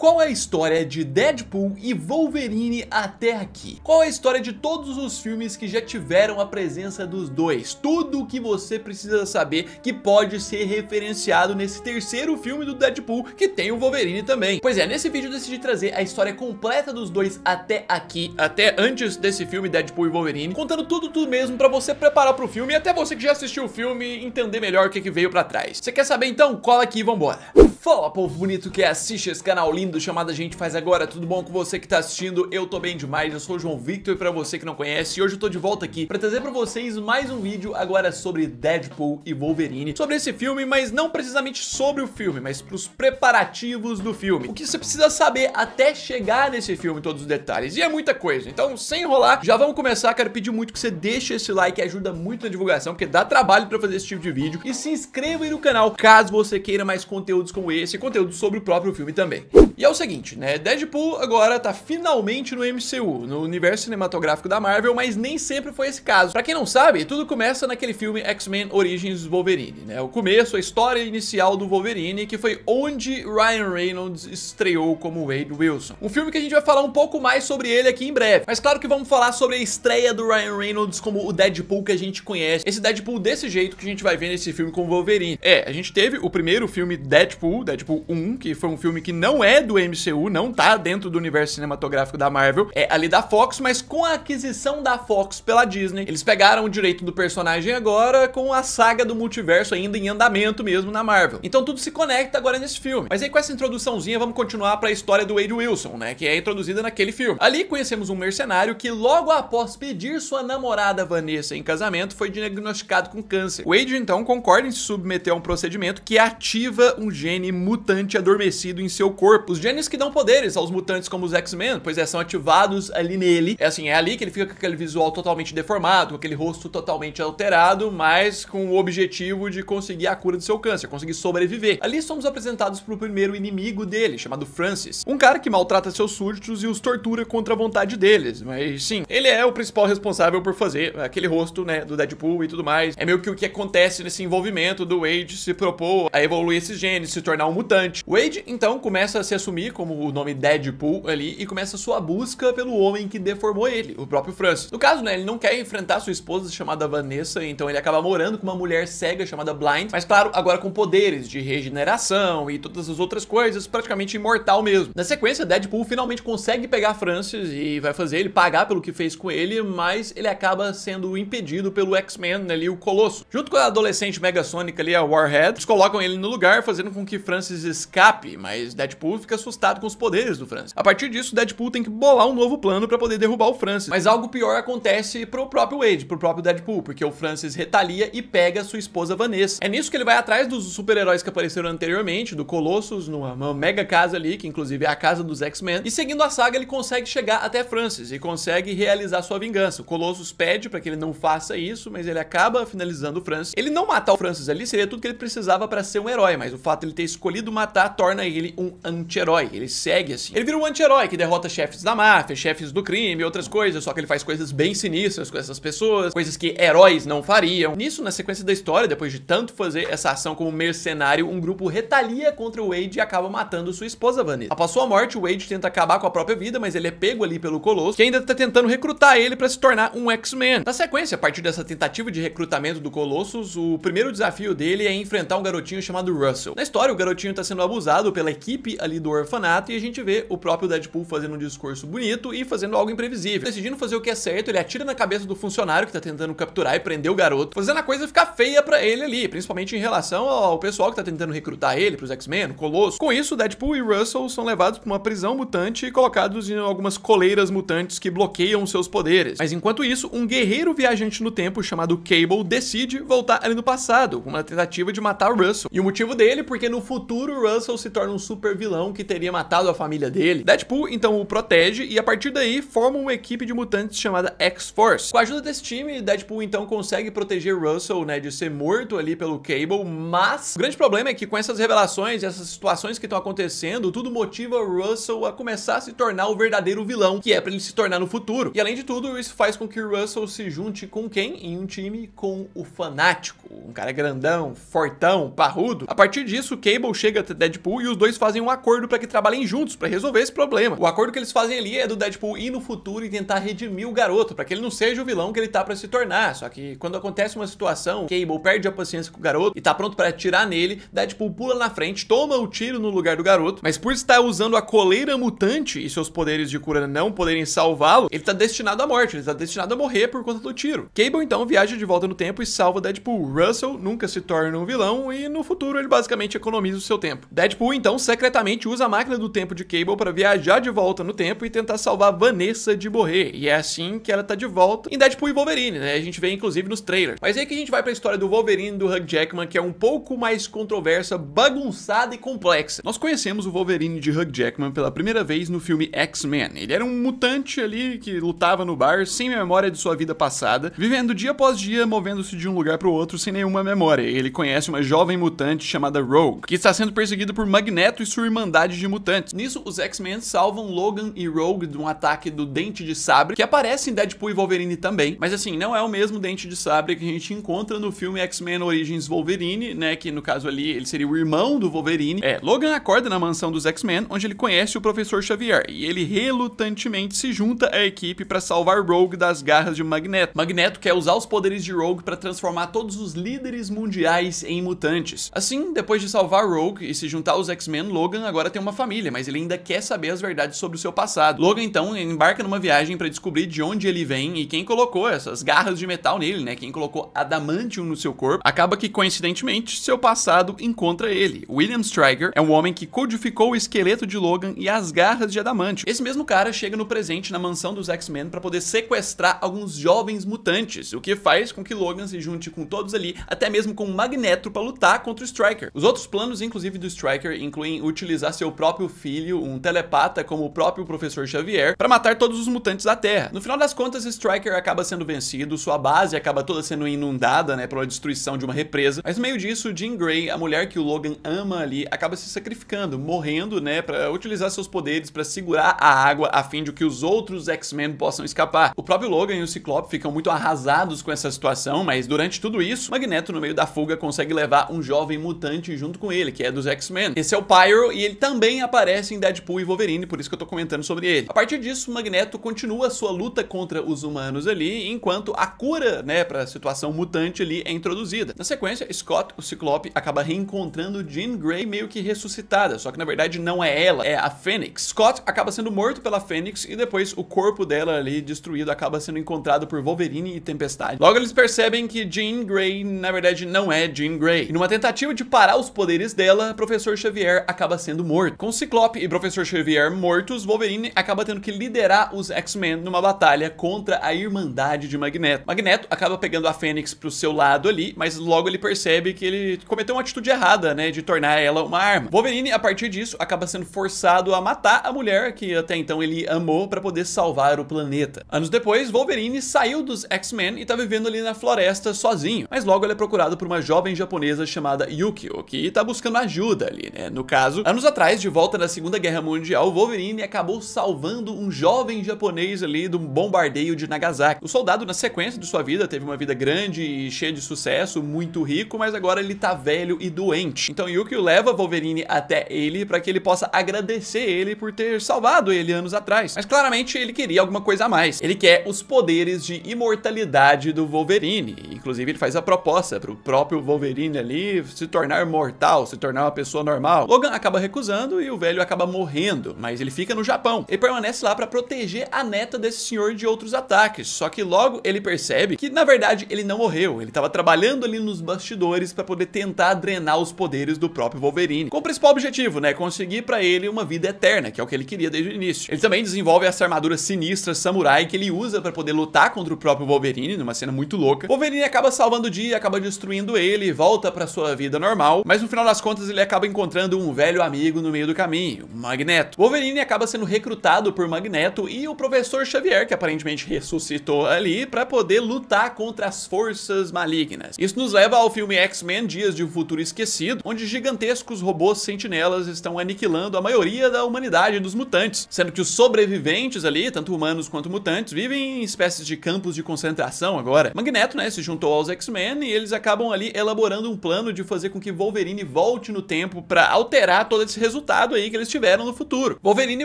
Qual é a história de Deadpool e Wolverine até aqui? Qual é a história de todos os filmes que já tiveram a presença dos dois? Tudo o que você precisa saber que pode ser referenciado nesse terceiro filme do Deadpool que tem o Wolverine também. Pois é, nesse vídeo eu decidi trazer a história completa dos dois até aqui, até antes desse filme Deadpool e Wolverine, contando tudo tudo mesmo pra você preparar pro filme e até você que já assistiu o filme entender melhor o que, que veio pra trás. Você quer saber então? Cola aqui e vambora. Fala povo bonito que assiste esse canal lindo bem-vindo, chamada Gente Faz Agora, tudo bom com você que tá assistindo? Eu tô bem demais, eu sou o João Victor para você que não conhece hoje eu tô de volta aqui para trazer para vocês mais um vídeo agora sobre Deadpool e Wolverine, sobre esse filme, mas não precisamente sobre o filme, mas pros preparativos do filme, o que você precisa saber até chegar nesse filme, todos os detalhes, e é muita coisa, então sem enrolar, já vamos começar, quero pedir muito que você deixe esse like, ajuda muito na divulgação, porque dá trabalho para fazer esse tipo de vídeo, e se inscreva aí no canal caso você queira mais conteúdos como esse, conteúdos sobre o próprio filme também. E é o seguinte, né? Deadpool agora tá finalmente no MCU, no universo cinematográfico da Marvel, mas nem sempre foi esse caso. Pra quem não sabe, tudo começa naquele filme X-Men Origins Wolverine, né? O começo, a história inicial do Wolverine, que foi onde Ryan Reynolds estreou como Wade Wilson. Um filme que a gente vai falar um pouco mais sobre ele aqui em breve. Mas claro que vamos falar sobre a estreia do Ryan Reynolds como o Deadpool que a gente conhece. Esse Deadpool desse jeito que a gente vai ver nesse filme com o Wolverine. É, a gente teve o primeiro filme Deadpool, Deadpool 1, que foi um filme que não é do MCU, não tá dentro do universo cinematográfico da Marvel, é ali da Fox, mas com a aquisição da Fox pela Disney, eles pegaram o direito do personagem agora com a saga do multiverso ainda em andamento mesmo na Marvel. Então tudo se conecta agora nesse filme. Mas aí com essa introduçãozinha vamos continuar para a história do Wade Wilson, né, que é introduzida naquele filme. Ali conhecemos um mercenário que logo após pedir sua namorada Vanessa em casamento foi diagnosticado com câncer. Wade então concorda em se submeter a um procedimento que ativa um gene mutante adormecido em seu corpo. Os os que dão poderes aos mutantes como os X-Men, pois é, são ativados ali nele. É assim, é ali que ele fica com aquele visual totalmente deformado, com aquele rosto totalmente alterado, mas com o objetivo de conseguir a cura do seu câncer, conseguir sobreviver. Ali somos apresentados pro primeiro inimigo dele, chamado Francis. Um cara que maltrata seus súditos e os tortura contra a vontade deles, mas sim, ele é o principal responsável por fazer aquele rosto, né, do Deadpool e tudo mais. É meio que o que acontece nesse envolvimento do Wade se propor a evoluir esses genes, se tornar um mutante. Wade, então, começa a se assumir como o nome Deadpool ali e começa sua busca pelo homem que deformou ele, o próprio Francis. No caso, né, ele não quer enfrentar sua esposa chamada Vanessa, então ele acaba morando com uma mulher cega chamada Blind, mas claro, agora com poderes de regeneração e todas as outras coisas, praticamente imortal mesmo. Na sequência, Deadpool finalmente consegue pegar Francis e vai fazer ele pagar pelo que fez com ele, mas ele acaba sendo impedido pelo X-Men né, ali, o Colosso. Junto com a adolescente Mega Sônica ali, a Warhead, eles colocam ele no lugar, fazendo com que Francis escape, mas Deadpool fica assustado com os poderes do Francis. A partir disso, Deadpool tem que bolar um novo plano para poder derrubar o Francis. Mas algo pior acontece pro próprio Wade, pro próprio Deadpool, porque o Francis retalia e pega sua esposa Vanessa. É nisso que ele vai atrás dos super-heróis que apareceram anteriormente, do Colossus, numa mega casa ali, que inclusive é a casa dos X-Men, e seguindo a saga ele consegue chegar até Francis e consegue realizar sua vingança. O Colossus pede para que ele não faça isso, mas ele acaba finalizando o Francis. Ele não matar o Francis ali seria tudo que ele precisava para ser um herói, mas o fato de ele ter escolhido matar torna ele um anti-herói anti-herói, ele segue assim. Ele vira um anti-herói que derrota chefes da máfia, chefes do crime, outras coisas, só que ele faz coisas bem sinistras com essas pessoas, coisas que heróis não fariam. Nisso, na sequência da história, depois de tanto fazer essa ação como mercenário, um grupo retalia contra o Wade e acaba matando sua esposa Vanessa. Após sua morte, o Wade tenta acabar com a própria vida, mas ele é pego ali pelo Colosso, que ainda tá tentando recrutar ele para se tornar um X-Men. Na sequência, a partir dessa tentativa de recrutamento do Colossus, o primeiro desafio dele é enfrentar um garotinho chamado Russell. Na história, o garotinho tá sendo abusado pela equipe ali do do orfanato e a gente vê o próprio Deadpool fazendo um discurso bonito e fazendo algo imprevisível. Decidindo fazer o que é certo, ele atira na cabeça do funcionário que tá tentando capturar e prender o garoto, fazendo a coisa ficar feia para ele ali, principalmente em relação ao pessoal que tá tentando recrutar ele pros X-Men, Colosso. Com isso, Deadpool e Russell são levados pra uma prisão mutante e colocados em algumas coleiras mutantes que bloqueiam seus poderes. Mas enquanto isso, um guerreiro viajante no tempo chamado Cable decide voltar ali no passado, com uma tentativa de matar Russell. E o motivo dele, é porque no futuro Russell se torna um super vilão que teria matado a família dele. Deadpool então o protege e a partir daí forma uma equipe de mutantes chamada X-Force. Com a ajuda desse time, Deadpool então consegue proteger Russell, né, de ser morto ali pelo Cable, mas o grande problema é que com essas revelações, essas situações que estão acontecendo, tudo motiva Russell a começar a se tornar o verdadeiro vilão, que é para ele se tornar no futuro. E além de tudo, isso faz com que Russell se junte com quem? Em um time com o Fanático, um cara grandão, fortão, parrudo. A partir disso, Cable chega até Deadpool e os dois fazem um acordo para que trabalhem juntos para resolver esse problema. O acordo que eles fazem ali é do Deadpool ir no futuro e tentar redimir o garoto para que ele não seja o vilão que ele tá para se tornar. Só que quando acontece uma situação, Cable perde a paciência com o garoto e tá pronto para atirar nele, Deadpool pula na frente, toma o tiro no lugar do garoto, mas por estar usando a coleira mutante e seus poderes de cura não poderem salvá-lo, ele tá destinado à morte, ele tá destinado a morrer por conta do tiro. Cable então viaja de volta no tempo e salva Deadpool. Russell nunca se torna um vilão e no futuro ele basicamente economiza o seu tempo. Deadpool então secretamente usa usa a máquina do tempo de Cable para viajar de volta no tempo e tentar salvar Vanessa de morrer. E é assim que ela tá de volta em Deadpool e Wolverine, né? A gente vê inclusive nos trailers. Mas aí que a gente vai para a história do Wolverine do Hugh Jackman, que é um pouco mais controversa, bagunçada e complexa. Nós conhecemos o Wolverine de Hugh Jackman pela primeira vez no filme X-Men. Ele era um mutante ali que lutava no bar sem memória de sua vida passada, vivendo dia após dia, movendo-se de um lugar para o outro sem nenhuma memória. Ele conhece uma jovem mutante chamada Rogue, que está sendo perseguida por Magneto e sua irmandade de mutantes. Nisso, os X-Men salvam Logan e Rogue de um ataque do Dente de Sabre, que aparece em Deadpool e Wolverine também, mas assim, não é o mesmo Dente de Sabre que a gente encontra no filme X-Men Origins Wolverine, né, que no caso ali ele seria o irmão do Wolverine. É, Logan acorda na mansão dos X-Men, onde ele conhece o Professor Xavier, e ele relutantemente se junta à equipe para salvar Rogue das garras de Magneto. Magneto quer usar os poderes de Rogue para transformar todos os líderes mundiais em mutantes. Assim, depois de salvar Rogue e se juntar aos X-Men, Logan agora tem tem uma família, mas ele ainda quer saber as verdades sobre o seu passado. Logan então embarca numa viagem para descobrir de onde ele vem e quem colocou essas garras de metal nele, né? Quem colocou adamantium no seu corpo. Acaba que coincidentemente seu passado encontra ele. William Stryker é um homem que codificou o esqueleto de Logan e as garras de adamantium. Esse mesmo cara chega no presente na mansão dos X-Men para poder sequestrar alguns jovens mutantes, o que faz com que Logan se junte com todos ali, até mesmo com Magneto para lutar contra o Stryker. Os outros planos inclusive do Stryker incluem utilizar seu seu próprio filho, um telepata como o próprio professor Xavier, para matar todos os mutantes da Terra. No final das contas, Striker acaba sendo vencido, sua base acaba toda sendo inundada, né, pela destruição de uma represa, mas no meio disso, Jean Grey, a mulher que o Logan ama ali, acaba se sacrificando, morrendo, né, para utilizar seus poderes para segurar a água a fim de que os outros X-Men possam escapar. O próprio Logan e o Ciclope ficam muito arrasados com essa situação, mas durante tudo isso, Magneto, no meio da fuga, consegue levar um jovem mutante junto com ele, que é dos X-Men. Esse é o Pyro e ele também também aparece em Deadpool e Wolverine, por isso que eu tô comentando sobre ele. A partir disso, Magneto continua sua luta contra os humanos ali, enquanto a cura, né, pra situação mutante ali é introduzida. Na sequência, Scott, o Ciclope, acaba reencontrando Jean Grey meio que ressuscitada, só que na verdade não é ela, é a Fênix. Scott acaba sendo morto pela Fênix e depois o corpo dela ali destruído acaba sendo encontrado por Wolverine e Tempestade. Logo eles percebem que Jean Grey na verdade não é Jean Grey. E numa tentativa de parar os poderes dela, Professor Xavier acaba sendo morto morto. Com Ciclope e Professor Xavier mortos, Wolverine acaba tendo que liderar os X-Men numa batalha contra a Irmandade de Magneto. Magneto acaba pegando a Fênix pro seu lado ali, mas logo ele percebe que ele cometeu uma atitude errada, né, de tornar ela uma arma. Wolverine, a partir disso, acaba sendo forçado a matar a mulher que até então ele amou para poder salvar o planeta. Anos depois, Wolverine saiu dos X-Men e tá vivendo ali na floresta sozinho, mas logo ele é procurado por uma jovem japonesa chamada Yukio, que tá buscando ajuda ali, né? No caso, anos atrás Atrás, de volta na Segunda Guerra Mundial, Wolverine acabou salvando um jovem japonês ali do bombardeio de Nagasaki. O soldado, na sequência de sua vida, teve uma vida grande e cheia de sucesso, muito rico, mas agora ele tá velho e doente. Então Yuki leva Wolverine até ele para que ele possa agradecer ele por ter salvado ele anos atrás. Mas claramente ele queria alguma coisa a mais. Ele quer os poderes de imortalidade do Wolverine. Inclusive ele faz a proposta pro próprio Wolverine ali se tornar mortal, se tornar uma pessoa normal. Logan acaba recusando e o velho acaba morrendo, mas ele fica no Japão e permanece lá para proteger a neta desse senhor de outros ataques. Só que logo ele percebe que na verdade ele não morreu, ele estava trabalhando ali nos bastidores para poder tentar drenar os poderes do próprio Wolverine, com o principal objetivo, né, conseguir para ele uma vida eterna, que é o que ele queria desde o início. Ele também desenvolve essa armadura sinistra samurai que ele usa para poder lutar contra o próprio Wolverine numa cena muito louca. Wolverine acaba salvando o dia, acaba destruindo ele, e volta para sua vida normal, mas no final das contas ele acaba encontrando um velho amigo no no meio do caminho, Magneto. Wolverine acaba sendo recrutado por Magneto e o professor Xavier, que aparentemente ressuscitou ali, para poder lutar contra as forças malignas. Isso nos leva ao filme X-Men Dias de um Futuro Esquecido, onde gigantescos robôs sentinelas estão aniquilando a maioria da humanidade dos mutantes, sendo que os sobreviventes ali, tanto humanos quanto mutantes, vivem em espécies de campos de concentração agora. Magneto, né, se juntou aos X-Men e eles acabam ali elaborando um plano de fazer com que Wolverine volte no tempo para alterar todo esse resultado resultado aí que eles tiveram no futuro. Wolverine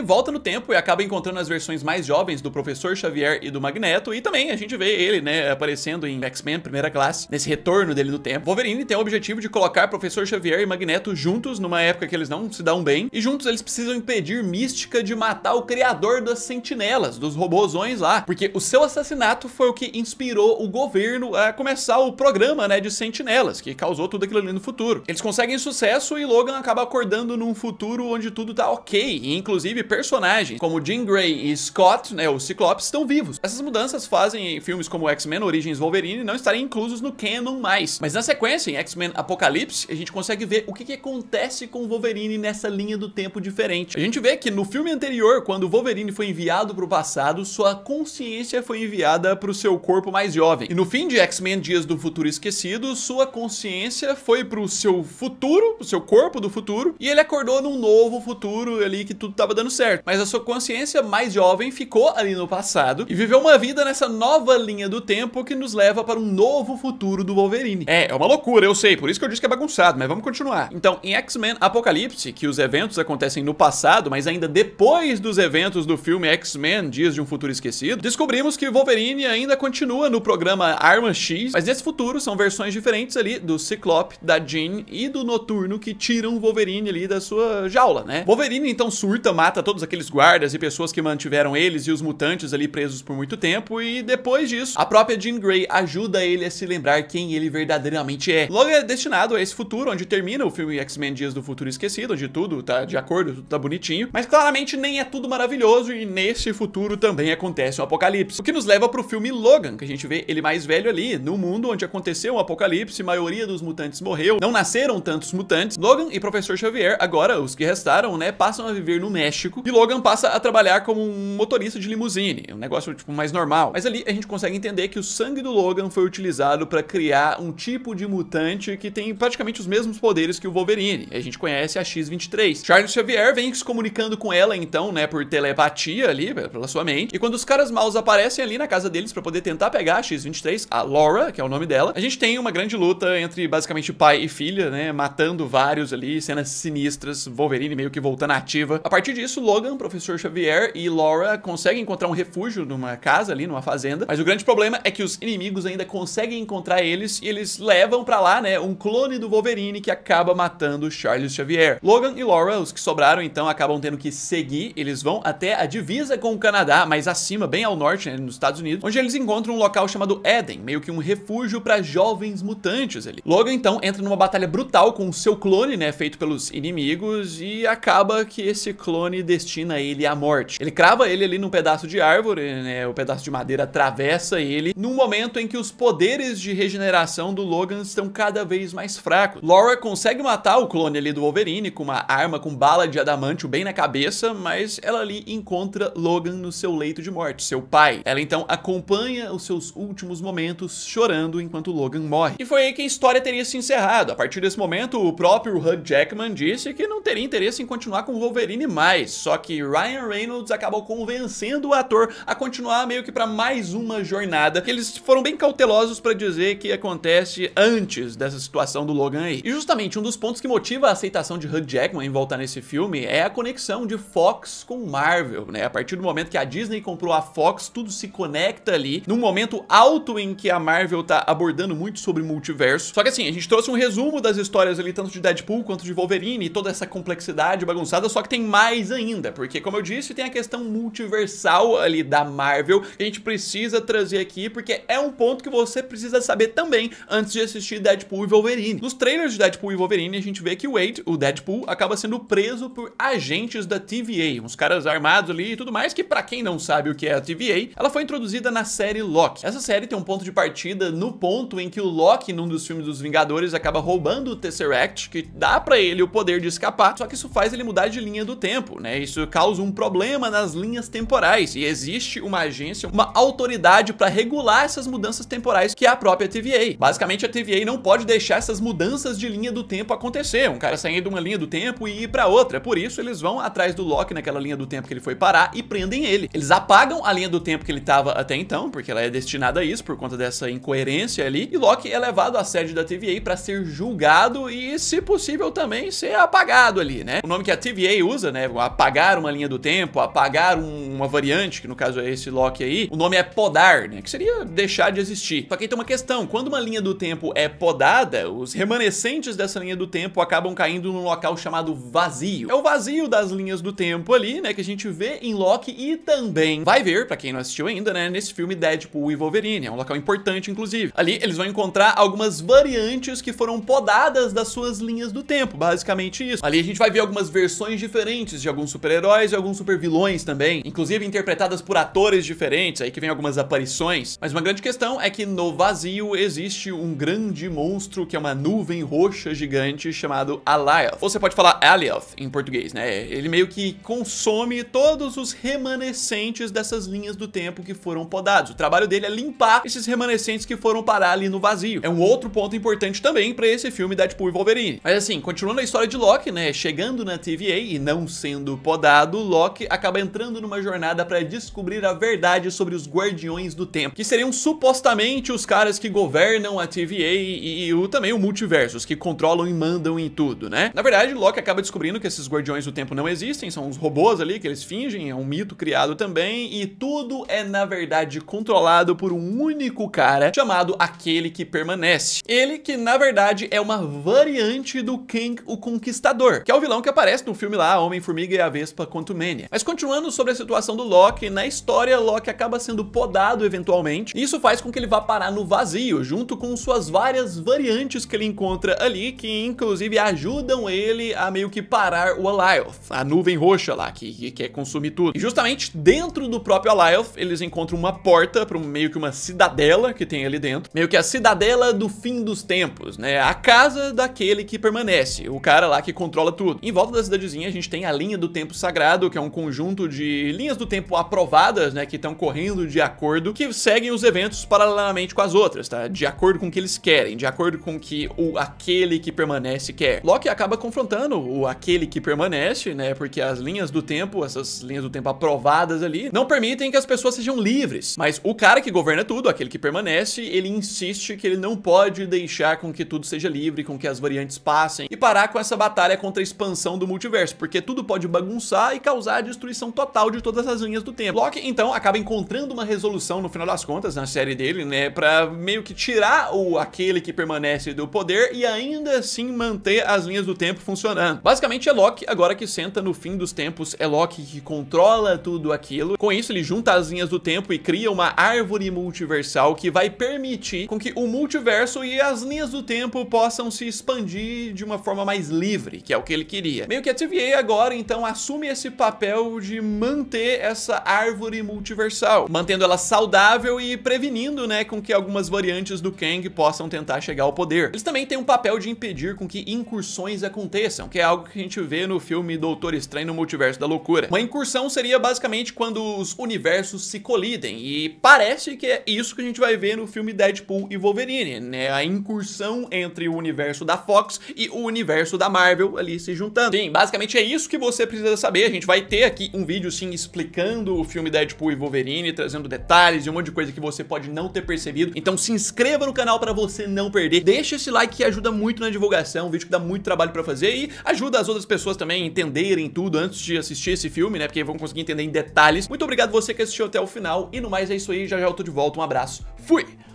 volta no tempo e acaba encontrando as versões mais jovens do Professor Xavier e do Magneto, e também a gente vê ele, né, aparecendo em X-Men Primeira Classe, nesse retorno dele no tempo. Wolverine tem o objetivo de colocar Professor Xavier e Magneto juntos numa época que eles não se dão bem, e juntos eles precisam impedir Mística de matar o criador das sentinelas, dos robôzões lá, porque o seu assassinato foi o que inspirou o governo a começar o programa, né, de sentinelas, que causou tudo aquilo ali no futuro. Eles conseguem sucesso e Logan acaba acordando num futuro futuro onde tudo tá ok, e inclusive personagens como Jean Grey e Scott, né, o Ciclopes, estão vivos. Essas mudanças fazem filmes como X-Men Origins Wolverine não estarem inclusos no canon mais. Mas na sequência, em X-Men Apocalipse, a gente consegue ver o que, que acontece com Wolverine nessa linha do tempo diferente. A gente vê que no filme anterior, quando Wolverine foi enviado para o passado, sua consciência foi enviada para o seu corpo mais jovem. E no fim de X-Men Dias do Futuro Esquecido, sua consciência foi para o seu futuro, pro seu corpo do futuro, e ele acordou num um novo futuro ali que tudo estava dando certo. Mas a sua consciência mais jovem ficou ali no passado e viveu uma vida nessa nova linha do tempo que nos leva para um novo futuro do Wolverine. É, é uma loucura, eu sei, por isso que eu disse que é bagunçado, mas vamos continuar. Então, em X-Men Apocalipse, que os eventos acontecem no passado, mas ainda depois dos eventos do filme X-Men Dias de um Futuro Esquecido, descobrimos que Wolverine ainda continua no programa Arma X, mas nesse futuro são versões diferentes ali do Ciclope, da Jean e do Noturno que tiram Wolverine ali da sua jaula, né? Wolverine então surta, mata todos aqueles guardas e pessoas que mantiveram eles e os mutantes ali presos por muito tempo e depois disso, a própria Jean Grey ajuda ele a se lembrar quem ele verdadeiramente é. Logo é destinado a esse futuro, onde termina o filme X-Men Dias do Futuro Esquecido, onde tudo tá de acordo, tudo tá bonitinho, mas claramente nem é tudo maravilhoso e nesse futuro também acontece um apocalipse. O que nos leva pro filme Logan, que a gente vê ele mais velho ali, no mundo onde aconteceu um apocalipse, a maioria dos mutantes morreu, não nasceram tantos mutantes. Logan e Professor Xavier, agora os anos que restaram, né, passam a viver no México e Logan passa a trabalhar como um motorista de limusine, um negócio tipo mais normal. Mas ali a gente consegue entender que o sangue do Logan foi utilizado para criar um tipo de mutante que tem praticamente os mesmos poderes que o Wolverine. A gente conhece a X-23. Charles Xavier vem se comunicando com ela então, né, por telepatia ali, pela sua mente. E quando os caras maus aparecem ali na casa deles para poder tentar pegar a X-23, a Laura, que é o nome dela, a gente tem uma grande luta entre basicamente pai e filha, né, matando vários ali, cenas sinistras, Wolverine meio que voltando ativa. A partir disso, Logan, Professor Xavier e Laura conseguem encontrar um refúgio numa casa ali, numa fazenda. Mas o grande problema é que os inimigos ainda conseguem encontrar eles e eles levam para lá, né, um clone do Wolverine que acaba matando Charles Xavier. Logan e Laura, os que sobraram então, acabam tendo que seguir. Eles vão até a divisa com o Canadá, mas acima, bem ao norte, né, nos Estados Unidos, onde eles encontram um local chamado Eden, meio que um refúgio para jovens mutantes ali. Logan então entra numa batalha brutal com o seu clone, né, feito pelos inimigos e acaba que esse clone destina ele à morte. Ele crava ele ali num pedaço de árvore, né? O pedaço de madeira atravessa ele num momento em que os poderes de regeneração do Logan estão cada vez mais fracos. Laura consegue matar o clone ali do Wolverine com uma arma com bala de adamantio bem na cabeça, mas ela ali encontra Logan no seu leito de morte, seu pai. Ela então acompanha os seus últimos momentos chorando enquanto Logan morre. E foi aí que a história teria se encerrado. A partir desse momento, o próprio Hugh Jackman disse que não tem teria interesse em continuar com o Wolverine mais, só que Ryan Reynolds acabou convencendo o ator a continuar meio que para mais uma jornada, que eles foram bem cautelosos para dizer que acontece antes dessa situação do Logan aí. E justamente um dos pontos que motiva a aceitação de Hugh Jackman em voltar nesse filme é a conexão de Fox com Marvel, né? A partir do momento que a Disney comprou a Fox, tudo se conecta ali, num momento alto em que a Marvel tá abordando muito sobre multiverso. Só que assim, a gente trouxe um resumo das histórias ali, tanto de Deadpool quanto de Wolverine, e toda essa complexidade bagunçada, só que tem mais ainda, porque como eu disse, tem a questão multiversal ali da Marvel, que a gente precisa trazer aqui, porque é um ponto que você precisa saber também antes de assistir Deadpool e Wolverine. Nos trailers de Deadpool e Wolverine, a gente vê que o Wade, o Deadpool, acaba sendo preso por agentes da TVA, uns caras armados ali e tudo mais, que para quem não sabe o que é a TVA, ela foi introduzida na série Loki. Essa série tem um ponto de partida no ponto em que o Loki, num dos filmes dos Vingadores, acaba roubando o Tesseract, que dá para ele o poder de escapar, só que isso faz ele mudar de linha do tempo, né? Isso causa um problema nas linhas temporais e existe uma agência, uma autoridade para regular essas mudanças temporais que é a própria TVA. Basicamente a TVA não pode deixar essas mudanças de linha do tempo acontecer, um cara saindo de uma linha do tempo e ir para outra. Por isso eles vão atrás do Loki naquela linha do tempo que ele foi parar e prendem ele. Eles apagam a linha do tempo que ele estava até então, porque ela é destinada a isso por conta dessa incoerência ali, e Loki é levado à sede da TVA para ser julgado e, se possível, também ser apagado ali, né? O nome que a TVA usa, né? Apagar uma linha do tempo, apagar um, uma variante, que no caso é esse lock aí, o nome é podar, né? Que seria deixar de existir. Só que aí tem uma questão, quando uma linha do tempo é podada, os remanescentes dessa linha do tempo acabam caindo num local chamado vazio. É o vazio das linhas do tempo ali, né? Que a gente vê em Loki e também vai ver, pra quem não assistiu ainda, né? Nesse filme Deadpool e Wolverine, é um local importante, inclusive. Ali eles vão encontrar algumas variantes que foram podadas das suas linhas do tempo, basicamente isso. Ali a gente gente vai ver algumas versões diferentes de alguns super-heróis e alguns super-vilões também, inclusive interpretadas por atores diferentes, aí que vem algumas aparições. Mas uma grande questão é que no vazio existe um grande monstro que é uma nuvem roxa gigante chamado Alioth. Você pode falar Alioth em português, né? Ele meio que consome todos os remanescentes dessas linhas do tempo que foram podados. O trabalho dele é limpar esses remanescentes que foram parar ali no vazio. É um outro ponto importante também para esse filme Deadpool e Wolverine. Mas assim, continuando a história de Loki, né? chegando na TVA e não sendo podado, Loki acaba entrando numa jornada para descobrir a verdade sobre os Guardiões do Tempo, que seriam supostamente os caras que governam a TVA e, e o, também o multiverso, os que controlam e mandam em tudo, né? Na verdade, Loki acaba descobrindo que esses Guardiões do Tempo não existem, são uns robôs ali que eles fingem, é um mito criado também, e tudo é na verdade controlado por um único cara chamado Aquele que Permanece. Ele que na verdade é uma variante do Kang o Conquistador, que é o vilão que aparece no filme lá, Homem-Formiga e a Vespa Quantumania. Mas continuando sobre a situação do Loki, na história, Loki acaba sendo podado eventualmente, e isso faz com que ele vá parar no vazio, junto com suas várias variantes que ele encontra ali, que inclusive ajudam ele a meio que parar o Alioth, a nuvem roxa lá, que, que quer consumir tudo. E justamente dentro do próprio Alioth, eles encontram uma porta para meio que uma cidadela que tem ali dentro, meio que a cidadela do fim dos tempos, né? A casa daquele que permanece, o cara lá que controla tudo. Em volta da cidadezinha a gente tem a linha do tempo sagrado, que é um conjunto de linhas do tempo aprovadas, né, que estão correndo de acordo, que seguem os eventos paralelamente com as outras, tá? De acordo com o que eles querem, de acordo com o que o aquele que permanece quer. Loki acaba confrontando o aquele que permanece, né, porque as linhas do tempo, essas linhas do tempo aprovadas ali, não permitem que as pessoas sejam livres. Mas o cara que governa tudo, aquele que permanece, ele insiste que ele não pode deixar com que tudo seja livre, com que as variantes passem e parar com essa batalha contra expansão do multiverso, porque tudo pode bagunçar e causar a destruição total de todas as linhas do tempo. Loki, então, acaba encontrando uma resolução, no final das contas, na série dele, né, pra meio que tirar o aquele que permanece do poder e ainda assim manter as linhas do tempo funcionando. Basicamente, é Loki agora que senta no fim dos tempos, é Loki que controla tudo aquilo. Com isso, ele junta as linhas do tempo e cria uma árvore multiversal que vai permitir com que o multiverso e as linhas do tempo possam se expandir de uma forma mais livre, que é o que ele queria. Meio que a TVA agora, então, assume esse papel de manter essa árvore multiversal, mantendo ela saudável e prevenindo, né, com que algumas variantes do Kang possam tentar chegar ao poder. Eles também têm um papel de impedir com que incursões aconteçam, que é algo que a gente vê no filme Doutor Estranho no Multiverso da Loucura. Uma incursão seria basicamente quando os universos se colidem, e parece que é isso que a gente vai ver no filme Deadpool e Wolverine, né, a incursão entre o universo da Fox e o universo da Marvel ali se juntando. Sim, basicamente é isso que você precisa saber. A gente vai ter aqui um vídeo, sim, explicando o filme Deadpool e Wolverine, trazendo detalhes e um monte de coisa que você pode não ter percebido. Então se inscreva no canal para você não perder. Deixa esse like que ajuda muito na divulgação, um vídeo que dá muito trabalho para fazer e ajuda as outras pessoas também a entenderem tudo antes de assistir esse filme, né? Porque vão conseguir entender em detalhes. Muito obrigado você que assistiu até o final. E no mais é isso aí, já já eu tô de volta. Um abraço. Fui!